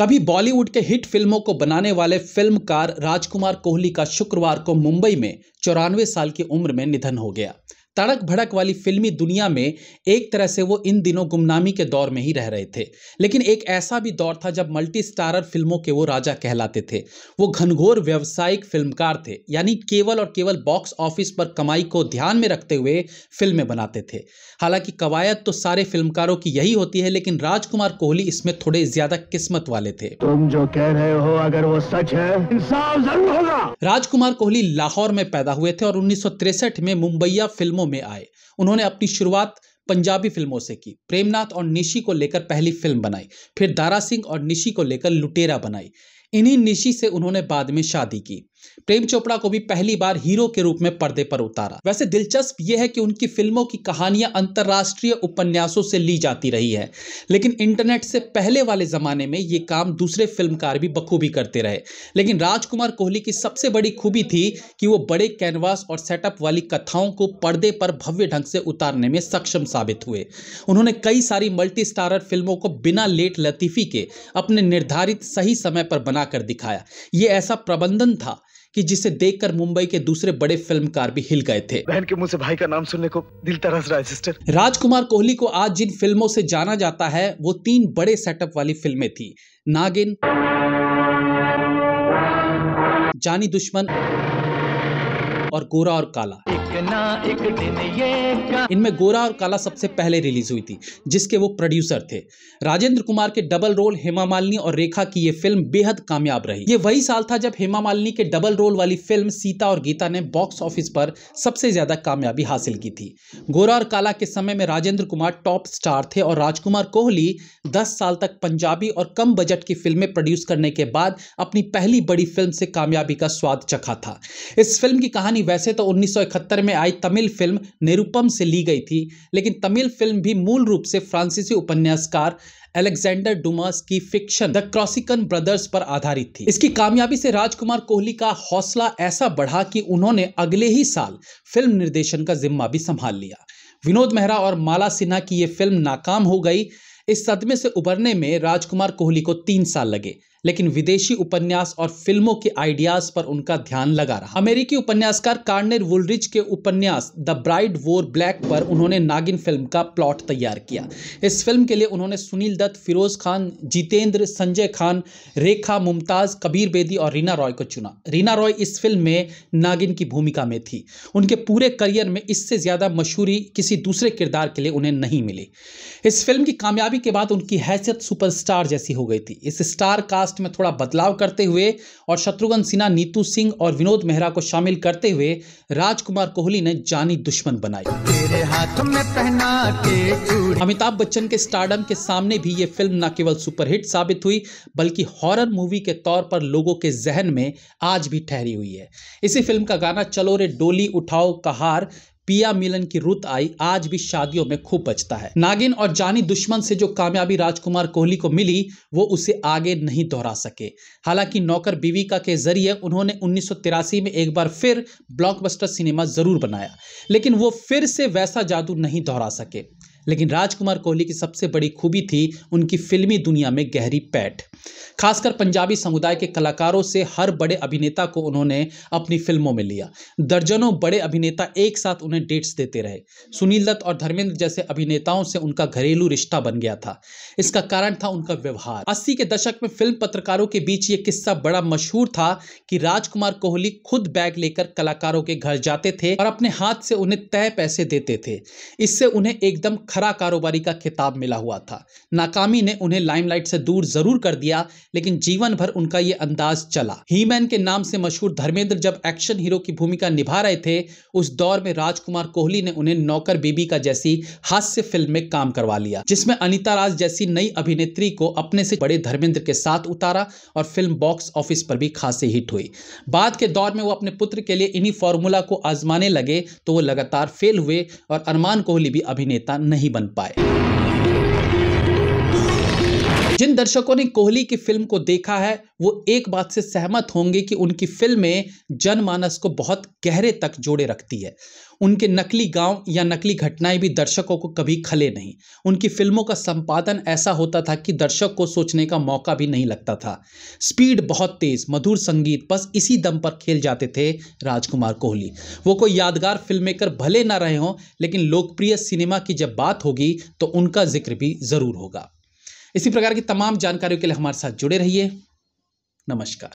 कभी बॉलीवुड के हिट फिल्मों को बनाने वाले फिल्मकार राजकुमार कोहली का शुक्रवार को मुंबई में चौरानवे साल की उम्र में निधन हो गया तड़क भड़क वाली फिल्मी दुनिया में एक तरह से वो इन दिनों गुमनामी के दौर में ही रह रहे थे लेकिन एक ऐसा भी दौर था जब मल्टी स्टारर फिल्मों के वो राजा कहलाते थे वो घनघोर व्यवसायिक फिल्मकार थे यानी केवल और केवल बॉक्स ऑफिस पर कमाई को ध्यान में रखते हुए फिल्में बनाते थे हालांकि कवायद तो सारे फिल्मकारों की यही होती है लेकिन राजकुमार कोहली इसमें थोड़े ज्यादा किस्मत वाले थे तुम जो कह रहे हो अगर वो सच है इंसाफ जरूर होगा राजकुमार कोहली लाहौर में पैदा हुए थे और उन्नीस में मुंबईया फिल्मों फिल्मों में आए उन्होंने अपनी शुरुआत पंजाबी फिल्मों से की प्रेमनाथ और निशी को लेकर पहली फिल्म बनाई फिर दारा सिंह और निशी को लेकर लुटेरा बनाई इन्हीं निशी से उन्होंने बाद में शादी की प्रेम चोपड़ा को भी पहली बार हीरो के रूप में पर्दे पर उतारा वैसे दिलचस्प यह है कि उनकी फिल्मों की कहानियां अंतर्राष्ट्रीय उपन्यासों से ली जाती रही है लेकिन इंटरनेट से पहले वाले जमाने में ये काम दूसरे फिल्मकार भी बखूबी करते रहे लेकिन राजकुमार कोहली की सबसे बड़ी खूबी थी कि वो बड़े कैनवास और सेटअप वाली कथाओं को पर्दे पर भव्य ढंग से उतारने में सक्षम साबित हुए उन्होंने कई सारी मल्टी स्टारर फिल्मों को बिना लेट लतीफी के अपने निर्धारित सही समय पर बनाकर दिखाया ये ऐसा प्रबंधन था कि जिसे देखकर मुंबई के दूसरे बड़े फिल्मकार भी हिल गए थे बहन के मुंह से भाई का नाम सुनने को दिल तरस रहा है सिस्टर राजकुमार कोहली को आज जिन फिल्मों से जाना जाता है वो तीन बड़े सेटअप वाली फिल्में थी नागिन जानी दुश्मन और गोरा और काला इनमें गोरा और काला सबसे पहले रिलीज हुई थी जिसके वो प्रोड्यूसर थे राजेंद्र कुमार के डबल रोल हेमा मालिनी और रेखा की ये फिल्म बेहद कामयाब रही ये वही साल था जब हेमा मालिनी के डबल रोल वाली फिल्म सीता और गीता ने बॉक्स ऑफिस पर सबसे ज्यादा कामयाबी हासिल की थी गोरा और काला के समय में राजेंद्र कुमार टॉप स्टार थे और राजकुमार कोहली दस साल तक पंजाबी और कम बजट की फिल्में प्रोड्यूस करने के बाद अपनी पहली बड़ी फिल्म से कामयाबी का स्वाद चखा था इस फिल्म की कहानी कहानी वैसे तो 1971 में आई तमिल फिल्म निरुपम से ली गई थी लेकिन तमिल फिल्म भी मूल रूप से फ्रांसीसी उपन्यासकार एलेक्जेंडर डुमास की फिक्शन द क्रॉसिकन ब्रदर्स पर आधारित थी इसकी कामयाबी से राजकुमार कोहली का हौसला ऐसा बढ़ा कि उन्होंने अगले ही साल फिल्म निर्देशन का जिम्मा भी संभाल लिया विनोद मेहरा और माला सिन्हा की यह फिल्म नाकाम हो गई इस सदमे से उबरने में राजकुमार कोहली को तीन साल लगे लेकिन विदेशी उपन्यास और फिल्मों के आइडियाज पर उनका ध्यान लगा रहा अमेरिकी उपन्यासकार कार्नेर वुलरिच के उपन्यास द ब्राइड वोर ब्लैक पर उन्होंने नागिन फिल्म का प्लॉट तैयार किया इस फिल्म के लिए उन्होंने सुनील दत्त फिरोज खान जितेंद्र संजय खान रेखा मुमताज कबीर बेदी और रीना रॉय को चुना रीना रॉय इस फिल्म में नागिन की भूमिका में थी उनके पूरे करियर में इससे ज़्यादा मशहूरी किसी दूसरे किरदार के लिए उन्हें नहीं मिली इस फिल्म की कामयाबी के बाद उनकी हैसियत सुपरस्टार जैसी हो गई थी इस स्टार कास्ट कास्ट में थोड़ा बदलाव करते हुए और शत्रुघ्न सिन्हा नीतू सिंह और विनोद मेहरा को शामिल करते हुए राजकुमार कोहली ने जानी दुश्मन बनाई अमिताभ बच्चन के स्टारडम के सामने भी ये फिल्म न केवल सुपरहिट साबित हुई बल्कि हॉरर मूवी के तौर पर लोगों के जहन में आज भी ठहरी हुई है इसी फिल्म का गाना चलो रे डोली उठाओ कहार पिया मिलन की रुत आई आज भी शादियों में खूब बचता है नागिन और जानी दुश्मन से जो कामयाबी राजकुमार कोहली को मिली वो उसे आगे नहीं दोहरा सके हालांकि नौकर बीविका के जरिए उन्होंने 1983 में एक बार फिर ब्लॉकबस्टर सिनेमा जरूर बनाया लेकिन वो फिर से वैसा जादू नहीं दोहरा सके लेकिन राजकुमार कोहली की सबसे बड़ी खूबी थी उनकी फिल्मी दुनिया में गहरी पैठ खासकर पंजाबी समुदाय के कलाकारों से हर बड़े अभिनेता को उन्होंने अपनी फिल्मों में लिया दर्जनों बड़े अभिनेता एक साथ उन्हें डेट्स देते रहे सुनील दत्त और धर्मेंद्र जैसे अभिनेताओं से उनका घरेलू रिश्ता बन गया था इसका कारण था उनका व्यवहार अस्सी के दशक में फिल्म पत्रकारों के बीच ये किस्सा बड़ा मशहूर था कि राजकुमार कोहली खुद बैग लेकर कलाकारों के घर जाते थे और अपने हाथ से उन्हें तय पैसे देते थे इससे उन्हें एकदम खरा कारोबारी का खिताब मिला हुआ था नाकामी ने उन्हें लाइमलाइट से दूर जरूर कर दिया लेकिन जीवन भर उनका ये अंदाज चला हीमैन के नाम से मशहूर धर्मेंद्र जब एक्शन हीरो की भूमिका निभा रहे थे उस दौर में राजकुमार कोहली ने उन्हें नौकर बीबी का जैसी हास्य फिल्म में काम करवा लिया जिसमें अनिता राज जैसी नई अभिनेत्री को अपने से बड़े धर्मेंद्र के साथ उतारा और फिल्म बॉक्स ऑफिस पर भी खासी हिट हुई बाद के दौर में वो अपने पुत्र के लिए इन्हीं फॉर्मूला को आजमाने लगे तो वो लगातार फेल हुए और अरमान कोहली भी अभिनेता नहीं नहीं बन पाए जिन दर्शकों ने कोहली की फिल्म को देखा है वो एक बात से सहमत होंगे कि उनकी फिल्में जनमानस को बहुत गहरे तक जोड़े रखती है उनके नकली गांव या नकली घटनाएं भी दर्शकों को कभी खले नहीं उनकी फिल्मों का संपादन ऐसा होता था कि दर्शक को सोचने का मौका भी नहीं लगता था स्पीड बहुत तेज मधुर संगीत बस इसी दम पर खेल जाते थे राजकुमार कोहली वो कोई यादगार फिल्म मेकर भले ना रहे हों लेकिन लोकप्रिय सिनेमा की जब बात होगी तो उनका जिक्र भी ज़रूर होगा इसी प्रकार की तमाम जानकारियों के लिए हमारे साथ जुड़े रहिए नमस्कार